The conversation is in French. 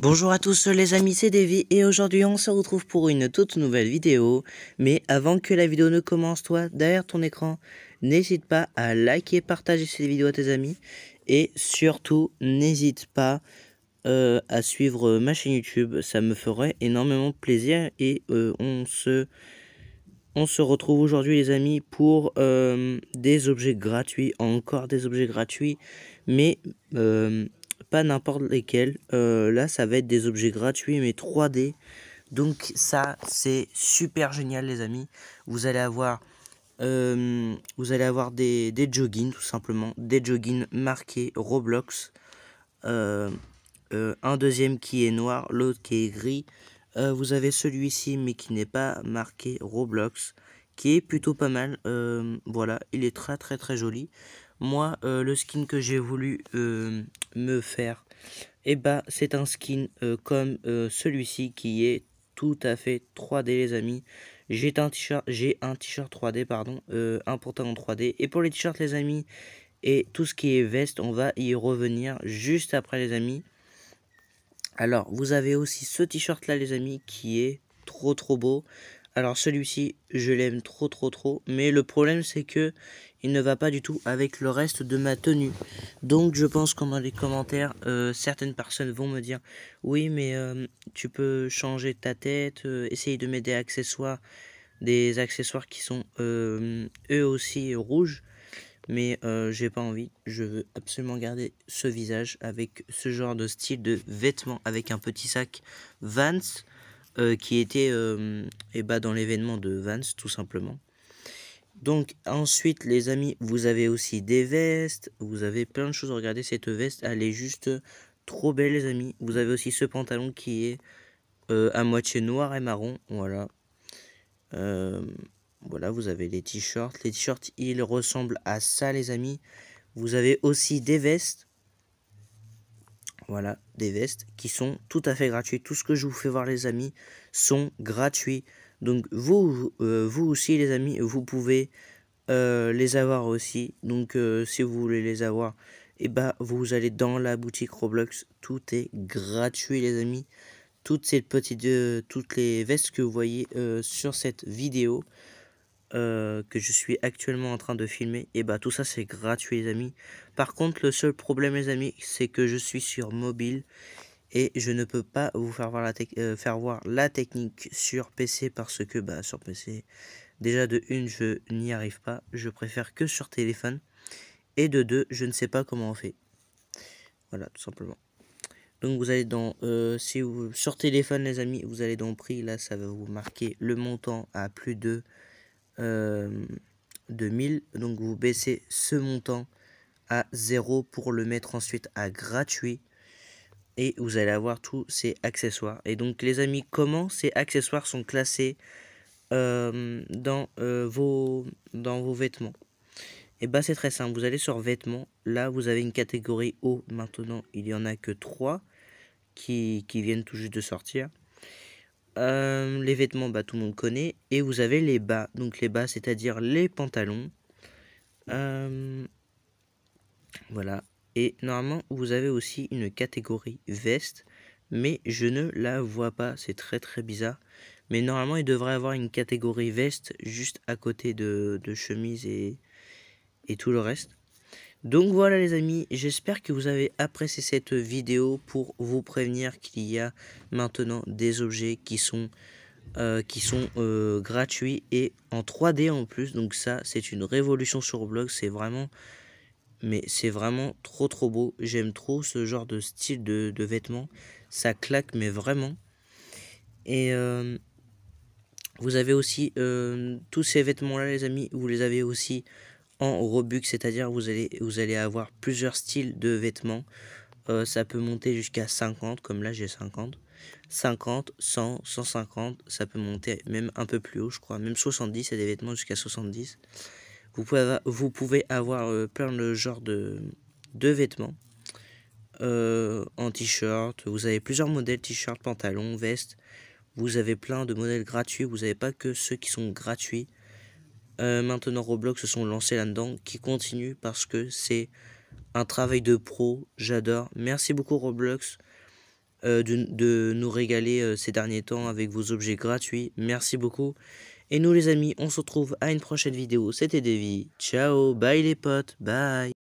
Bonjour à tous les amis, c'est Davy et aujourd'hui on se retrouve pour une toute nouvelle vidéo. Mais avant que la vidéo ne commence, toi, derrière ton écran, n'hésite pas à liker, partager cette vidéo à tes amis. Et surtout, n'hésite pas euh, à suivre ma chaîne YouTube, ça me ferait énormément plaisir. Et euh, on, se, on se retrouve aujourd'hui les amis pour euh, des objets gratuits, encore des objets gratuits. Mais pas n'importe lesquels. Euh, là, ça va être des objets gratuits, mais 3D. Donc ça, c'est super génial, les amis. Vous allez avoir, euh, vous allez avoir des, des joggings, tout simplement. Des joggings marqués Roblox. Euh, un deuxième qui est noir, l'autre qui est gris. vous avez celui-ci, mais qui n'est pas marqué Roblox. Qui est plutôt pas mal. voilà, il est très très très joli moi euh, le skin que j'ai voulu euh, me faire eh ben, c'est un skin euh, comme celui-ci qui est tout à fait 3D les amis j'ai un t-shirt j'ai un t-shirt 3D pardon un pantalon 3D et pour les t-shirts les amis et tout ce qui est veste on va y revenir juste après les amis alors vous avez aussi ce t-shirt là les amis qui est trop trop beau alors celui-ci, je l'aime trop trop trop. Mais le problème c'est que il ne va pas du tout avec le reste de ma tenue. Donc je pense qu'en dans les commentaires, euh, certaines personnes vont me dire oui mais euh, tu peux changer ta tête, euh, essayer de mettre des accessoires, des accessoires qui sont eux aussi rouges. Mais j'ai pas envie, je veux absolument garder ce visage avec ce genre de style de vêtements avec un petit sac Vans euh, qui était euh, eh ben, dans l'événement de Vans tout simplement. Donc ensuite, les amis, vous avez aussi des vestes, vous avez plein de choses. Regardez cette veste, elle est juste trop belle, les amis. Vous avez aussi ce pantalon qui est euh, à moitié noir et marron, voilà. voilà, vous avez les t-shirts. Les t-shirts, ils ressemblent à ça, les amis. Vous avez aussi des vestes. Voilà, des vestes qui sont tout à fait gratuites. Tout ce que je vous fais voir les amis sont gratuits. Donc vous, euh, vous aussi les amis, vous pouvez euh, les avoir aussi. Donc euh, si vous voulez les avoir, et eh bah ben, vous allez dans la boutique Roblox. Tout est gratuit les amis. Toutes ces petites, toutes les vestes que vous voyez sur cette vidéo euh, que je suis actuellement en train de filmer, et bah tout ça c'est gratuit les amis. Par contre le seul problème les amis c'est que je suis sur mobile et je ne peux pas vous faire voir la, euh, faire voir la technique sur PC parce que bah sur PC déjà de une je n'y arrive pas, je préfère que sur téléphone et de deux je ne sais pas comment on fait. Voilà tout simplement. Donc vous allez dans, euh, si vous, sur téléphone les amis, vous allez dans prix, là ça va vous marquer le montant à plus de euh, de 1000. Donc vous baissez ce montant à 0 pour le mettre ensuite à gratuit. Et vous allez avoir tous ces accessoires. Et donc les amis, comment ces accessoires sont classés euh, dans, euh, vos, dans vos vêtements Et eh bah ben, c'est très simple, vous allez sur vêtements. Là vous avez une catégorie haut. Maintenant il y en a que 3 qui, qui viennent tout juste de sortir. Euh, les vêtements, bah, tout le monde connaît. Et vous avez les bas. Donc les bas, c'est-à-dire les pantalons. Euh, voilà. Et normalement, vous avez aussi une catégorie veste. Mais je ne la vois pas. C'est très très bizarre. Mais normalement, il devrait avoir une catégorie veste juste à côté de, de chemise et, et tout le reste. Donc voilà les amis, j'espère que vous avez apprécié cette vidéo pour vous prévenir qu'il y a maintenant des objets qui sont, euh, qui sont euh, gratuits et en 3D en plus. Donc ça c'est une révolution sur blog, c'est vraiment... Mais c'est vraiment trop trop beau, j'aime trop ce genre de style de, vêtements, ça claque mais vraiment. Et euh, vous avez aussi tous ces vêtements là les amis, vous les avez aussi en robux, c'est-à-dire vous allez, vous allez avoir plusieurs styles de vêtements. Euh, ça peut monter jusqu'à 50, comme là j'ai 50. 50, 100, 150, ça peut monter même un peu plus haut, je crois. Même 70, il y a des vêtements jusqu'à 70. Vous pouvez avoir, vous pouvez avoir euh, plein de genres de, vêtements. Euh, en t-shirt, vous avez plusieurs modèles t-shirt, pantalon, veste. Vous avez plein de modèles gratuits, vous n'avez pas que ceux qui sont gratuits. Euh, maintenant Roblox se sont lancés là-dedans, qui continue parce que c'est un travail de pro, j'adore. Merci beaucoup Roblox euh, de, nous régaler euh, ces derniers temps avec vos objets gratuits, merci beaucoup. Et nous les amis, on se retrouve à une prochaine vidéo, c'était Davy, ciao, bye les potes, bye